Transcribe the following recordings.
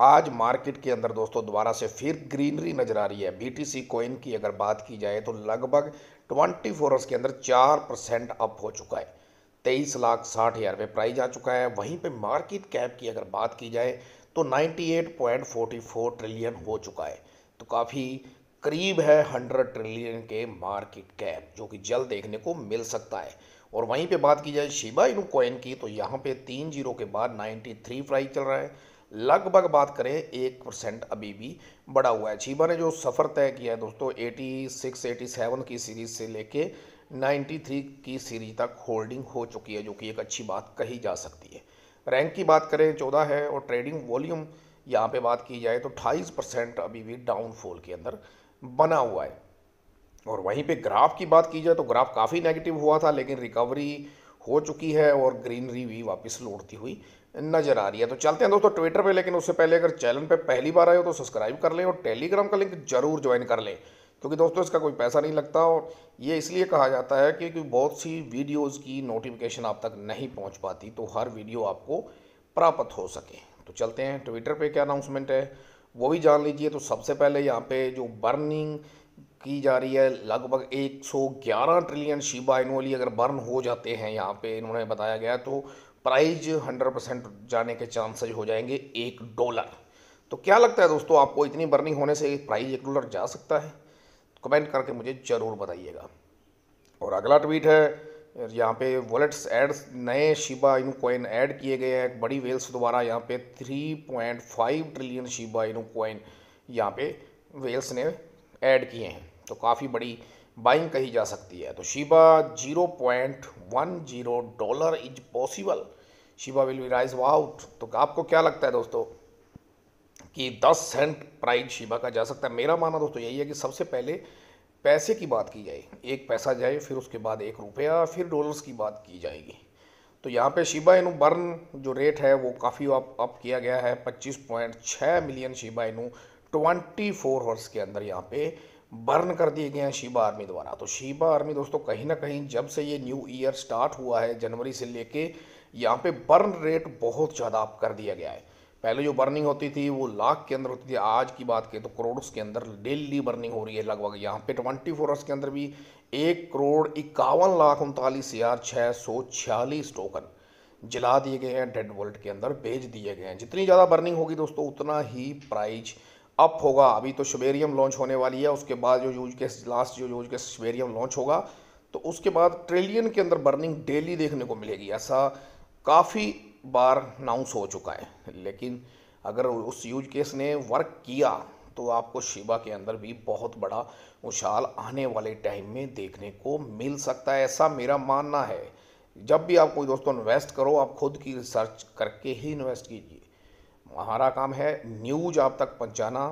आज मार्केट के अंदर दोस्तों दोबारा से फिर ग्रीनरी नज़र आ रही है बीटीसी कोइन की अगर बात की जाए तो लगभग 24 आवर्स के अंदर चार परसेंट अप हो चुका है तेईस लाख साठ हज़ार रुपये प्राइज आ चुका है वहीं पे मार्केट कैप की अगर बात की जाए तो 98.44 ट्रिलियन हो चुका है तो काफ़ी करीब है 100 ट्रिलियन के मार्केट कैप जो कि जल्द देखने को मिल सकता है और वहीं पे बात की जाए शिबा इनू कॉइन की तो यहाँ पे तीन जीरो के बाद 93 प्राइस चल रहा है लगभग बात करें एक परसेंट अभी भी बढ़ा हुआ है चीबा ने जो सफ़र तय किया है दोस्तों 86, 87 की सीरीज़ से लेके 93 की सीरीज तक होल्डिंग हो चुकी है जो कि एक अच्छी बात कही जा सकती है रैंक की बात करें चौदह है और ट्रेडिंग वॉल्यूम यहाँ पे बात की जाए तो अट्ठाईस परसेंट अभी भी डाउनफॉल के अंदर बना हुआ है और वहीं पे ग्राफ की बात की जाए तो ग्राफ काफ़ी नेगेटिव हुआ था लेकिन रिकवरी हो चुकी है और ग्रीनरी भी वापस लौटती हुई नज़र आ रही है तो चलते हैं दोस्तों ट्विटर पे लेकिन उससे पहले अगर चैनल पे पहली बार आए हो तो सब्सक्राइब कर लें और टेलीग्राम का लिंक जरूर ज्वाइन कर लें क्योंकि दोस्तों इसका कोई पैसा नहीं लगता और ये इसलिए कहा जाता है क्योंकि बहुत सी वीडियोज़ की नोटिफिकेशन आप तक नहीं पहुँच पाती तो हर वीडियो आपको प्राप्त हो सके तो चलते हैं ट्विटर पर क्या अनाउंसमेंट है वो भी जान लीजिए तो सबसे पहले यहाँ पर जो बर्निंग की जा रही है लगभग 111 ट्रिलियन शिबा इनोली अगर बर्न हो जाते हैं यहाँ पे इन्होंने बताया गया तो प्राइज 100 परसेंट जाने के चांसेज हो जाएंगे एक डॉलर तो क्या लगता है दोस्तों आपको इतनी बर्निंग होने से प्राइज एक डॉलर जा सकता है कमेंट करके मुझे ज़रूर बताइएगा और अगला ट्वीट है यहाँ पे वॉलेट्स एड्स नए शिबा इनू कॉइन ऐड किए गए हैं बड़ी वेल्स द्वारा यहाँ पे 3.5 ट्रिलियन शिबा इनू कॉइन यहाँ पे वेल्स ने ऐड किए हैं तो काफ़ी बड़ी बाइंग कही जा सकती है तो Shiba zero dollar is possible Shiba will be rise out तो आपको क्या लगता है दोस्तों कि दस सेंट प्राइज शिबा का जा सकता है मेरा मानना दोस्तों यही है कि सबसे पहले पैसे की बात की जाए एक पैसा जाए फिर उसके बाद एक रुपया फिर डॉलर्स की बात की जाएगी तो यहाँ पे शिबा इनू बर्न जो रेट है वो काफ़ी अप अप किया गया है 25.6 मिलियन शिबा इनू 24 फोर के अंदर यहाँ पे बर्न कर दिए गए हैं शीबा आर्मी द्वारा तो शीबा आर्मी दोस्तों कहीं ना कहीं जब से ये न्यू ईयर स्टार्ट हुआ है जनवरी से लेके यहाँ पे बर्न रेट बहुत ज़्यादा अप कर दिया गया है पहले जो बर्निंग होती थी वो लाख के अंदर होती थी आज की बात करें तो करोड़ के अंदर डेली बर्निंग हो रही है लगभग यहाँ पे ट्वेंटी फोर आवर्स के अंदर भी एक करोड़ इक्यावन लाख उनतालीस हज़ार छः सौ छियालीस टोकन जला दिए गए हैं डेड वोल्ट के अंदर भेज दिए गए हैं जितनी ज़्यादा बर्निंग होगी दोस्तों उतना ही प्राइज अप होगा अभी तो शबेरियम लॉन्च होने वाली है उसके बाद जो यूज के लास्ट जो यूज के शबेरियम लॉन्च होगा तो उसके बाद ट्रिलियन के अंदर बर्निंग डेली देखने को मिलेगी ऐसा काफ़ी बार अनाउंस हो चुका है लेकिन अगर उस यूज केस ने वर्क किया तो आपको शिबा के अंदर भी बहुत बड़ा उछाल आने वाले टाइम में देखने को मिल सकता है ऐसा मेरा मानना है जब भी आप कोई दोस्तों इन्वेस्ट करो आप खुद की रिसर्च करके ही इन्वेस्ट कीजिए हमारा काम है न्यूज आप तक पहुंचाना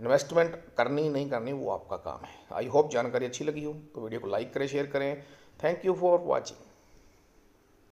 इन्वेस्टमेंट करनी नहीं करनी वो आपका काम है आई होप जानकारी अच्छी लगी हो तो वीडियो को लाइक करें शेयर करें थैंक यू फॉर वॉचिंग